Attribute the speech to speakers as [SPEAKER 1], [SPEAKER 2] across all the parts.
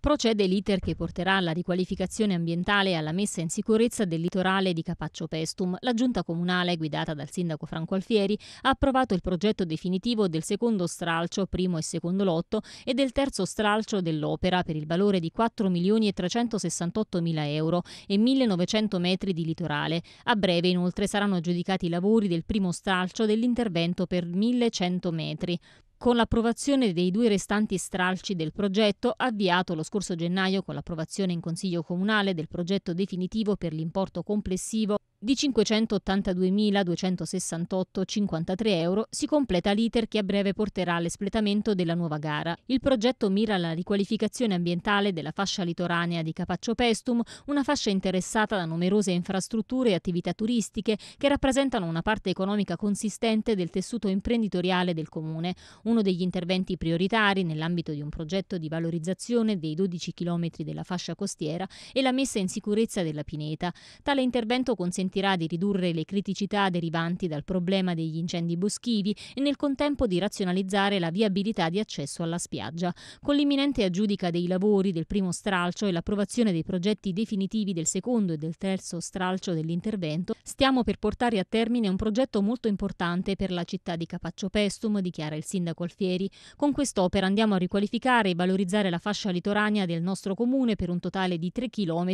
[SPEAKER 1] procede l'iter che porterà alla riqualificazione ambientale e alla messa in sicurezza del litorale di Capaccio Pestum. La giunta comunale, guidata dal sindaco Franco Alfieri, ha approvato il progetto definitivo del secondo stralcio, primo e secondo lotto, e del terzo stralcio dell'opera per il valore di 4.368.000 euro e 1.900 metri di litorale. A breve, inoltre, saranno aggiudicati i lavori del primo stralcio dell'intervento per 1.100 metri. Con l'approvazione dei due restanti stralci del progetto, avviato lo scorso gennaio con l'approvazione in Consiglio Comunale del progetto definitivo per l'importo complessivo di 582.268,53 euro si completa l'iter che a breve porterà all'espletamento della nuova gara. Il progetto mira alla riqualificazione ambientale della fascia litoranea di Capaccio Pestum, una fascia interessata da numerose infrastrutture e attività turistiche che rappresentano una parte economica consistente del tessuto imprenditoriale del comune. Uno degli interventi prioritari nell'ambito di un progetto di valorizzazione dei 12 km della fascia costiera è la messa in sicurezza della pineta. Tale intervento consente consentirà di ridurre le criticità derivanti dal problema degli incendi boschivi e nel contempo di razionalizzare la viabilità di accesso alla spiaggia. Con l'imminente aggiudica dei lavori del primo stralcio e l'approvazione dei progetti definitivi del secondo e del terzo stralcio dell'intervento, stiamo per portare a termine un progetto molto importante per la città di Capaccio Pestum, dichiara il sindaco Alfieri. Con quest'opera andiamo a riqualificare e valorizzare la fascia litoranea del nostro comune per un totale di 3 km,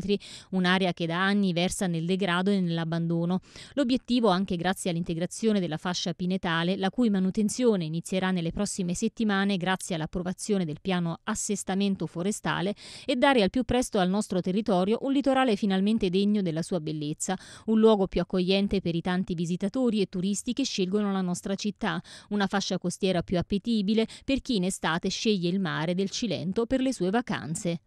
[SPEAKER 1] un'area che da anni versa nel degrado e nella all'abbandono. L'obiettivo, anche grazie all'integrazione della fascia pinetale, la cui manutenzione inizierà nelle prossime settimane grazie all'approvazione del piano assestamento forestale, è dare al più presto al nostro territorio un litorale finalmente degno della sua bellezza, un luogo più accogliente per i tanti visitatori e turisti che scelgono la nostra città, una fascia costiera più appetibile per chi in estate sceglie il mare del Cilento per le sue vacanze.